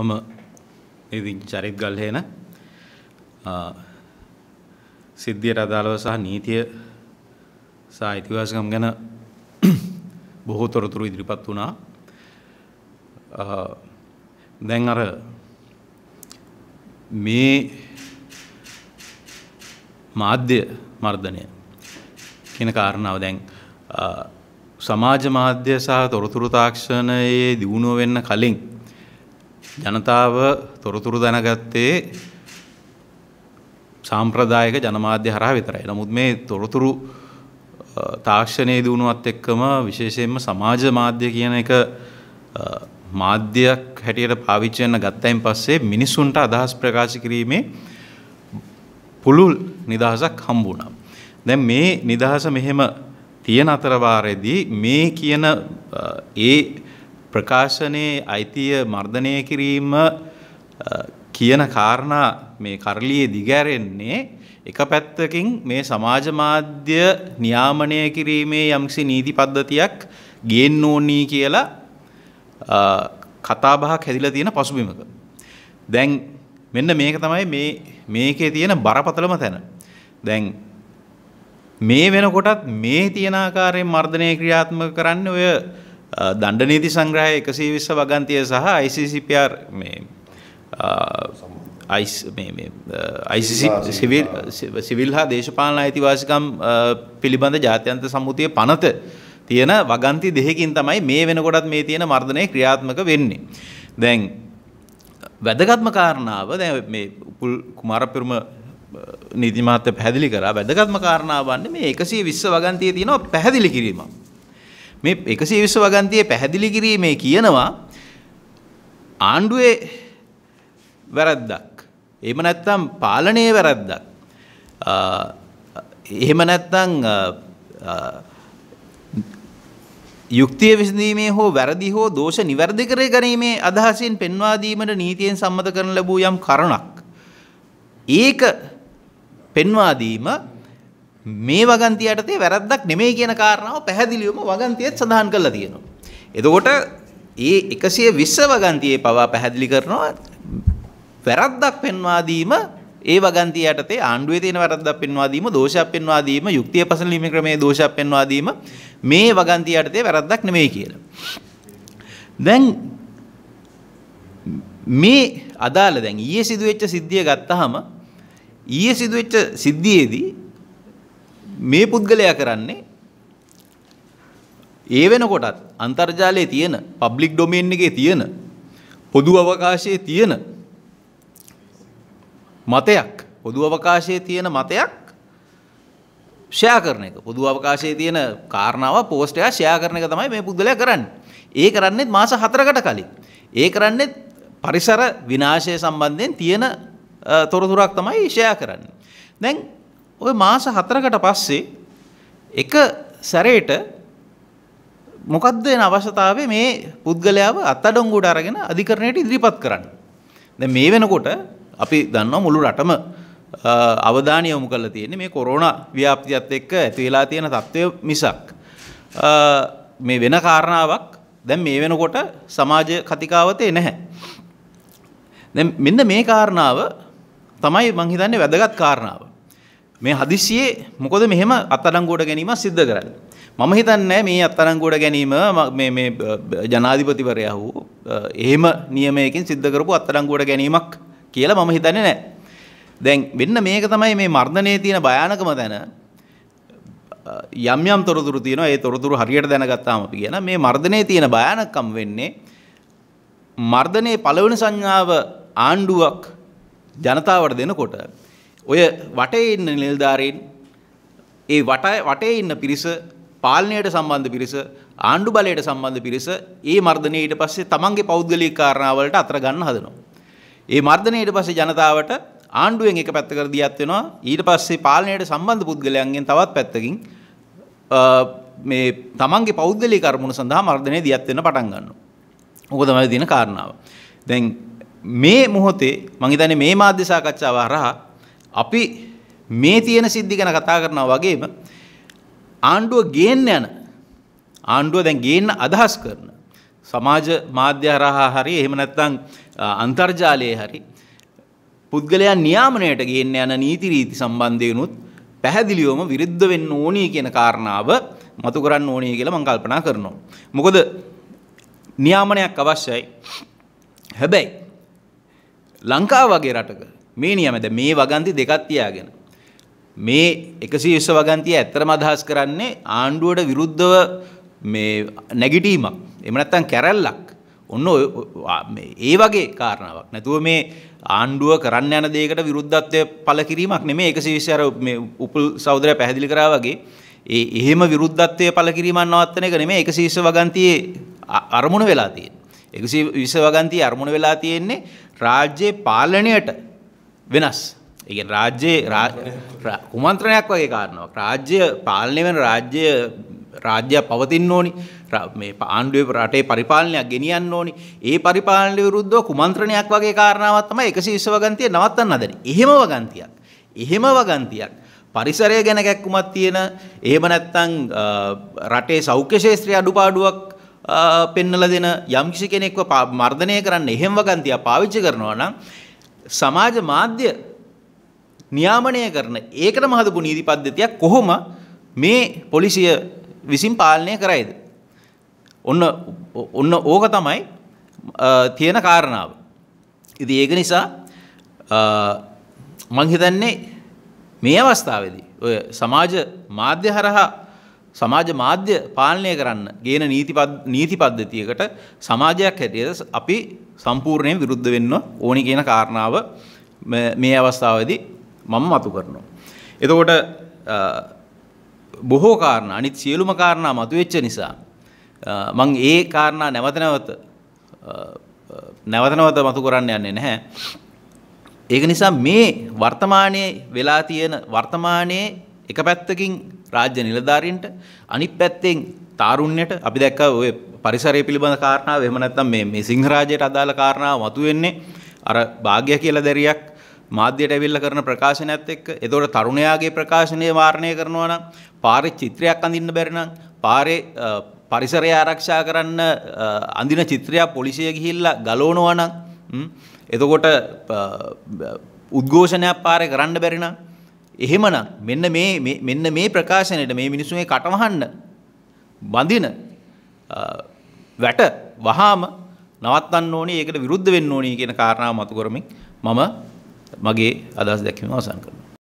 මම ඉතින් චරිත් ගල්හේන සිද්ධියට අදාළව සහ නීතිය සහ ඉතිහාසකම් ගැන බොහෝ තොරතුරු ඉදිරිපත් වුණා. දැන් අර මේ මාධ්‍ය මර්ධනය කියන කාරණාව දැන් සමාජ මාධ්‍ය සහ තොරතුරු තාක්ෂණයේ දියුණුව වෙන්න කලින් ජනතාව තොරතුරු දැනගත්තේ සාම්ප්‍රදායක ජනමාධ්‍ය හරහා විතරයි. නමුත් මේ තොරතුරු තාක්ෂණයේ දිනුවත් එක්කම විශේෂයෙන්ම සමාජ මාධ්‍ය කියන එක මාධ්‍යයක් හැටියට පාවිච්චි වෙන ගත්තයින් පස්සේ මිනිසුන්ට අදහස් ප්‍රකාශ කිරීමේ පුළුල් නිදහසක් හම්බ වුණා. දැන් මේ නිදහස මෙහෙම තියෙන අතර වාරෙදී මේ කියන ඒ ප්‍රකාශනයේ අයිතිය මර්ධනය කිරීම කියන කාරණා මේ කරලියේ දිගැරෙන්නේ එක පැත්තකින් මේ සමාජ මාධ්‍ය නියාමනය කිරීමේ යම්කිසි නීති පද්ධතියක් ගේන්න ඕනී කියලා කතාබහක් හැදිලා තියෙන පසුබිමක. දැන් මෙන්න මේක තමයි මේ මේකේ තියෙන බරපතලම තැන. දැන් මේ වෙනකොටත් මේ තියෙන ආකාරයෙන් මර්ධනය ක්‍රියාත්මක කරන්න ඔය දණ්ඩනීති සංග්‍රහය එකසේ විස්ස වගන්තිය සහ ICCPR සිවිල් හා දේශපාලන අයිතිවාසිකම් පිළිබඳ ජාත්‍යන්ත සම්මුතිය පනත තියෙන වගන්ති දෙහකින් තමයි මේ වෙනකොටත් මේ තියෙන මර්ධනය ක්‍රියාත්මක වෙන්නේ. දැන් වැදගත්ම කාරණාව දැ උපුල් කුමාරපිරුම නීතිමාත්‍ය පැදිලි කරා වැදගත්ම කාරණාවන්න මේ එකසේ විශ්ව වගන්තිය තියෙනවා පැහැදිලි කිරීමක්. මේ 120 වගන්තියේ පැහැදිලි කිරීමේ කියනවා ආණ්ඩුවේ වැරද්දක්. එහෙම නැත්නම් පාලනයේ වැරද්දක්. එහෙම නැත්නම් යුක්තිය විසඳීමේ හෝ වැරදි හෝ දෝෂ නිවැරදි කර ගැනීමේ අදහසින් පෙන්වා දීමට නීතියෙන් සම්මත කරන ලැබූ යම් කරණක් ඒක පෙන්වා දීම මේ වගන්තිය යටතේ වැරද්දක් නෙමෙයි කියන කාරණාව පැහැදිලිවම වගන්තියත් සඳහන් කරලා තියෙනවා. එතකොට ඒ 120 වගන්තියේ පවා පැහැදිලි කරනවා වැරද්දක් පෙන්වා දීම ඒ වගන්තිය යටතේ ආණ්ඩුවේ තියෙන වැරද්දක් පෙන්වා දීම දෝෂයක් පෙන්වා දීම යුක්තිය පසලීම ක්‍රමයේ දෝෂයක් පෙන්වා දීම මේ වගන්තිය යටතේ වැරද්දක් නෙමෙයි කියලා. දැන් මේ අදාළ දැන් ඊයේ සිදුවෙච්ච සිද්ධිය ගත්තාම ඊයේ සිදුවෙච්ච සිද්ධියේදී මේ පුද්ගලයා කරන්නේ ඒ වෙනකොටත් අන්තර්ජාලයේ තියෙන පබ්ලික් ඩොමේන් එකේ තියෙන පොදු අවකාශයේ තියෙන මතයක් පොදු අවකාශයේ තියෙන මතයක් ෂෙයා කරන එක පොදු අවකාශයේ තියෙන කාරණාව පෝස්ට් එක ෂෙයා කරන එක තමයි මේ පුද්ගලයා කරන්නේ. ඒ කරන්නේ මාස 4කට කලින්. ඒ කරන්නේ පරිසර විනාශය සම්බන්ධයෙන් තියෙන තොරතුරක් තමයි ෂෙයා කරන්නේ. දැන් ඔය මාස හතරකට පස්සේ එක සැරේට මොකක්ද එන අවශ්‍යතාවේ මේ පුද්ගලයාව අත්අඩංගුවට අරගෙන අධිකරණයට ඉදිරිපත් කරන්න. දැන් මේ වෙනකොට අපි දන්නවා මුළු රටම අවධානය යොමු කරලා තියෙන්නේ මේ කොරෝනා ව්‍යාප්තියත් එක්ක ඇති වෙලා තියෙන තත්ත්වය මිසක් මේ වෙන කාරණාවක් දැන් මේ වෙනකොට සමාජ කතිකාවතේ නැහැ. දැන් මෙන්න මේ කාරණාව තමයි මං හිතන්නේ වැදගත් කාරණාව. මේ හදිසියේ මොකද මෙහෙම අත්අඩංගුවට ගැනීම සිද්ධ කරන්නේ. මම හිතන්නේ මේ අත්අඩංගුවට ගැනීම මේ මේ ජනාධිපතිවරයා වූ එහෙම නියමයකින් සිද්ධ කරපු අත්අඩංගුවට ගැනීමක් කියලා මම හිතන්නේ නැහැ. දැන් වෙන්න මේක තමයි මේ මර්ධනයේ තියෙන භයානකම තැන. යම් යම් තොරතුරු තියෙනවා. ඒ තොරතුරු හරියට දැනගත්තාම අපි කියන මේ මර්ධනයේ තියෙන භයානකම් වෙන්නේ මර්ධනයේ පළවෙනි සංඥාව ආණ්ඩුවක් ජනතාවට දෙනකොට ඔය වටේ ඉන්න නිලධාරීන් ඒ වටේ ඉන්න පිරිස පාලනයට සම්බන්ධ පිරිස ආණ්ඩු බලයට සම්බන්ධ පිරිස ඒ මර්ධනය ඊට පස්සේ තමන්ගේ පෞද්ගලික කාරණාවලට අතර ගන්න හදනවා. ඒ මර්ධනය ඊට පස්සේ ජනතාවට ආණ්ඩුවෙන් එක පැත්තකට දියත් වෙනවා. ඊට පස්සේ පාලනයට සම්බන්ධ පුද්ගලයන්ගෙන් තවත් පැත්තකින් මේ තමන්ගේ පෞද්ගලික කර්මුණ සඳහා මර්ධනය දියත් වෙන්න පටන් ගන්නවා. ඕක තමයි දින කාරණාව. දැන් මේ මොහොතේ මං හිතන්නේ මේ මාධ්‍ය සාකච්ඡාව හරහා අපි මේ තියෙන සිද්ධි ගැන කතා කරනවා වගේම ආණ්ඩුව ගේන්න යන ආණ්ඩුව දැන් ගේන්න අදහස් කරන සමාජ මාධ්‍ය හරහා හරි එහෙම නැත්නම් අන්තර්ජාලයේ හරි පුද්ගලයන් නියාමනයට ගේන්න යන නීති රීති සම්බන්ධයෙන්ුත් පැහැදිලිවම විරුද්ධ වෙන්න ඕනි කියන කාරණාව මතු කරන්න ඕනේ කියලා මම කල්පනා කරනවා. මොකද නියාමනයක් අවශ්‍යයි. හැබැයි ලංකාව වගේ රටක මේ නියමද මේ වගන්ති දෙකක් තියාගෙන මේ 120 වගන්තිය ඇත්තම අදහස් කරන්නේ ආණ්ඩුවට විරුද්ධව මේ නැගිටීමක් එහෙම නැත්නම් කැරැල්ලක් ඔන්න ඒ වගේ කාරණාවක් නැතුව මේ ආණ්ඩුව කරන්න යන දෙයකට විරුද්ධත්වය පළ කිරීමක් නෙමෙයි 120 අර මේ උපුල් සහෝදරයා පැහැදිලි කරා වගේ ඒ එහෙම විරුද්ධත්වය පළ කිරීමක් නවත්තන එක නෙමෙයි 120 වගන්තියේ අරමුණ වෙලා තියෙන්නේ 120 වගන්තියේ අරමුණ වෙලා තියෙන්නේ රාජ්‍යයේ පාලනයට වෙනස්. ඒ රාජ්‍යයේ කුමන්ත්‍රණයක් වගේ කාරණාවක්. රාජ්‍ය පාලනය වෙන රාජ්‍ය රාජ්‍ය පවතින්න ඕනි. මේ ආණ්ඩුවේ රටේ පරිපාලනයක් ගෙනියන්න ඕනි. ඒ පරිපාලනය විරුද්ධව කුමන්ත්‍රණයක් වගේ කාරණාවක් තමයි 120 වගන්තිය නවත්තන්න හදන්නේ. එහෙම වගන්තියක්. එහෙම වගන්තියක්. පරිසරය ගැන ගැක්කුමක් තියෙන එහෙම නැත්නම් රටේ සෞඛ්‍ය ශාස්ත්‍රයේ අඩුපාඩුවක් පෙන්නලා දෙන යම්කිසි කෙනෙක්ව මර්ධනය කරන්න එහෙම වගන්තියක් පාවිච්චි කරනවා නම් සමාජ මාධ්‍ය නියාමනය කරන ඒකට මහදපු නීති පද්ධතියක් කොහොම මේ පොලිසිය විසින් පාලනය කරයිද. ඔන්න ඔන්න ඕක තමයි තියෙන කාරණාව. ඉති ඒක නිසා මංහිතන්නේ මේ අවස්ථාවදී ඔය සමාජ මාධ්‍ය හරහා සමාජ මාධ්‍ය පාලනය කරන්න ගේන නීති පද්ධතියකට සමාජයක් හැටියට අපි සම්පූර්ණයෙන් විරුද්ධ වෙන්න ඕනි කියන කාරණාව මේ අවස්ථාවේදී මම මතු කරනවා. එතකොට බොහෝ කාරණා අනිත් සියලුම කාරණා මතුවෙච්ච නිසා මං ඒ කාරණා නැවත නැවත නැවත නැවත මතු කරන්න යන්නේ නැහැ. ඒක නිසා මේ වර්තමානයේ වෙලා තියෙන වර්තමානයේ එක පැත්තකින් රාජ්‍ය නිලධාරීන්ට අනිත් පැත්තෙන් තාරුණ්‍යයට අපි දැක්ක ඔය පරිසරය පිළිබඳ කාරණාව එහෙම නැත්නම් මේ මේ සිංහරාජයට අදාළ කාරණාව මතුවෙන්නේ අර භාග්‍ය කියලා දැරියක් මාධ්‍යයට ඇවිල්ලා කරන ප්‍රකාශනයත් එක්ක එතකොට තරුණයාගේ ප්‍රකාශනය වාරණය කරනවා නම් පාරේ චිත්‍රයක් අඳින්න බැරි නම් පාරේ පරිසරය ආරක්ෂා කරන්න අඳින චිත්‍රයක් පොලිසිය ගිහිල්ලා ගලවනවා නම් එතකොට උද්ඝෝෂණයක් පාරේ කරන්න බැරි නම් එහෙමනම් මෙන්න මේ මෙන්න මේ ප්‍රකාශනයට මේ මිනිසුන්ගේ කටවහන්න බඳින වැට වහාම නවත්තන්න ඕනේ ඒකට විරුද්ධ වෙන්න ඕනේ කියන කාරණාව මතු කරමින් මම මගේ අදහස් දැක්වීම අවසන් කරනවා